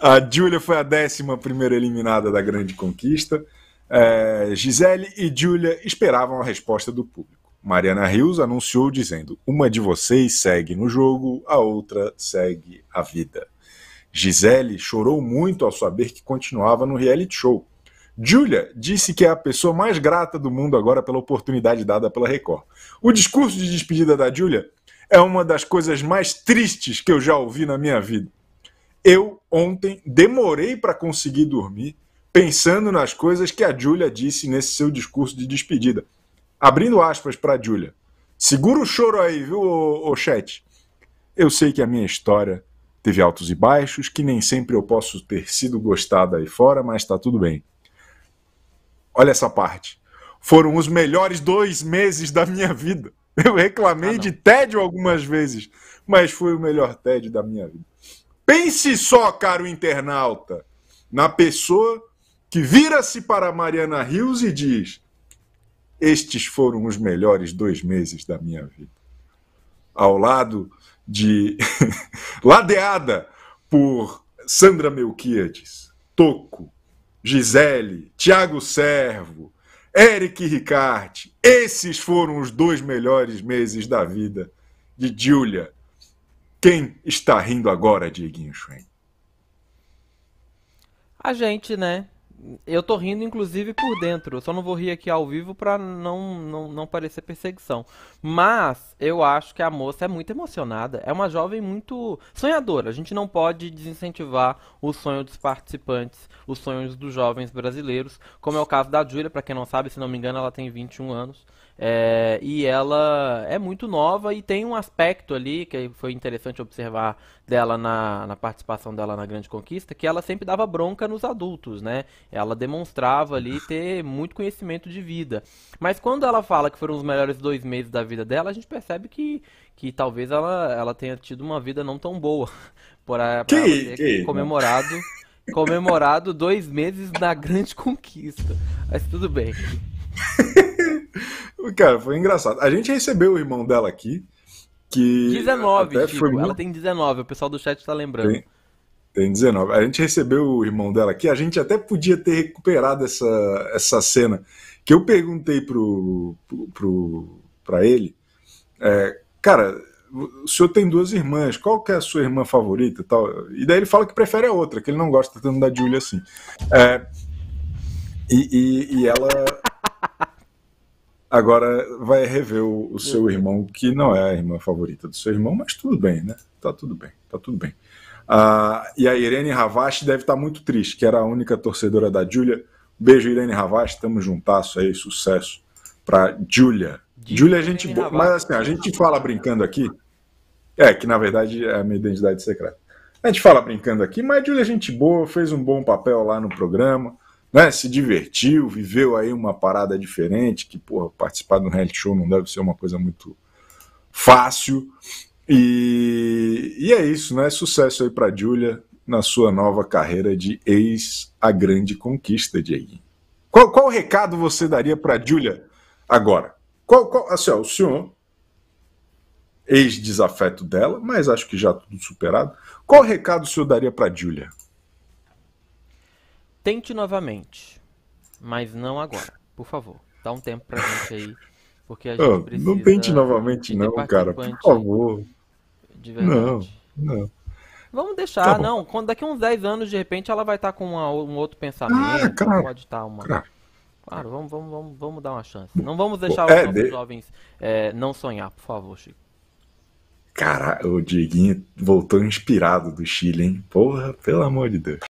A Júlia foi a décima primeira eliminada da grande conquista. É, Gisele e Júlia esperavam a resposta do público. Mariana Rios anunciou dizendo: Uma de vocês segue no jogo, a outra segue a vida. Gisele chorou muito ao saber que continuava no reality show. Julia disse que é a pessoa mais grata do mundo agora pela oportunidade dada pela Record. O discurso de despedida da Julia é uma das coisas mais tristes que eu já ouvi na minha vida. Eu ontem demorei para conseguir dormir pensando nas coisas que a Júlia disse nesse seu discurso de despedida. Abrindo aspas para a Júlia. Segura o choro aí, viu, ô, ô chat? Eu sei que a minha história teve altos e baixos, que nem sempre eu posso ter sido gostada aí fora, mas tá tudo bem. Olha essa parte. Foram os melhores dois meses da minha vida. Eu reclamei ah, de tédio algumas vezes, mas foi o melhor tédio da minha vida. Pense só, caro internauta, na pessoa que vira-se para Mariana Rios e diz: Estes foram os melhores dois meses da minha vida. Ao lado de. ladeada por Sandra Melquiades, Toco, Gisele, Tiago Servo, Eric Ricarte. Esses foram os dois melhores meses da vida de Julia quem está rindo agora, Dieguinho Schwen? A gente, né? Eu tô rindo, inclusive, por dentro. Eu só não vou rir aqui ao vivo pra não, não, não parecer perseguição. Mas eu acho que a moça é muito emocionada. É uma jovem muito sonhadora. A gente não pode desincentivar o sonho dos participantes, os sonhos dos jovens brasileiros, como é o caso da Júlia, pra quem não sabe, se não me engano, ela tem 21 anos. É, e ela é muito nova e tem um aspecto ali que foi interessante observar dela na, na, participação dela na Grande Conquista, que ela sempre dava bronca nos adultos, né? Ela demonstrava ali ter muito conhecimento de vida. Mas quando ela fala que foram os melhores dois meses da vida dela, a gente percebe que, que talvez ela, ela tenha tido uma vida não tão boa. por a, né? comemorado. Comemorado dois meses na grande conquista. Mas tudo bem. Cara, foi engraçado. A gente recebeu o irmão dela aqui. Que 19, Chico. Tipo, ela tem 19, o pessoal do chat tá lembrando. Tem, tem 19. A gente recebeu o irmão dela aqui, a gente até podia ter recuperado essa, essa cena. Que eu perguntei pro, pro, pro, pra ele, é, cara, o senhor tem duas irmãs, qual que é a sua irmã favorita e tal? E daí ele fala que prefere a outra, que ele não gosta tanto da Julia assim. É, e, e, e ela Agora vai rever o, o, seu uhum. irmão, que não é a irmã favorita do seu irmão, mas tudo bem, né? Tá tudo bem, tá tudo bem. Ah, e a Irene Ravache deve estar tá muito triste, que era a única torcedora da Júlia. Beijo, Irene Ravache, tamo juntasso aí, sucesso pra Júlia. Júlia é gente boa, mas assim, a gente fala brincando aqui, é, que na verdade é a minha identidade secreta. A gente fala brincando aqui, mas Júlia é gente boa, fez um bom papel lá no programa, né, se divertiu, viveu aí uma parada diferente, que, porra, participar de um reality show não deve ser uma coisa muito fácil. E, e é isso, né? Sucesso aí para Julia na sua nova carreira de ex a grande conquista, aí Qual, qual recado você daria para Julia agora? Qual, qual, assim, ó, o senhor, ex-desafeto dela, mas acho que já tudo superado. Qual recado o senhor daria para Julia? Tente novamente, mas não agora, por favor. Dá um tempo pra gente aí, porque a gente oh, precisa... Não tente novamente não, cara, por favor. De verdade. Não, não. Vamos deixar, tá não. Quando daqui uns 10 anos, de repente, ela vai estar tá com uma, um outro pensamento. Ah, claro, pode estar tá uma. Claro, claro vamos, vamos, vamos, vamos, dar uma chance. Não vamos deixar é, os de... jovens é, não sonhar, por favor, Chico. Cara, o Dieguinho voltou inspirado do Chile, hein? Porra, pelo amor de Deus.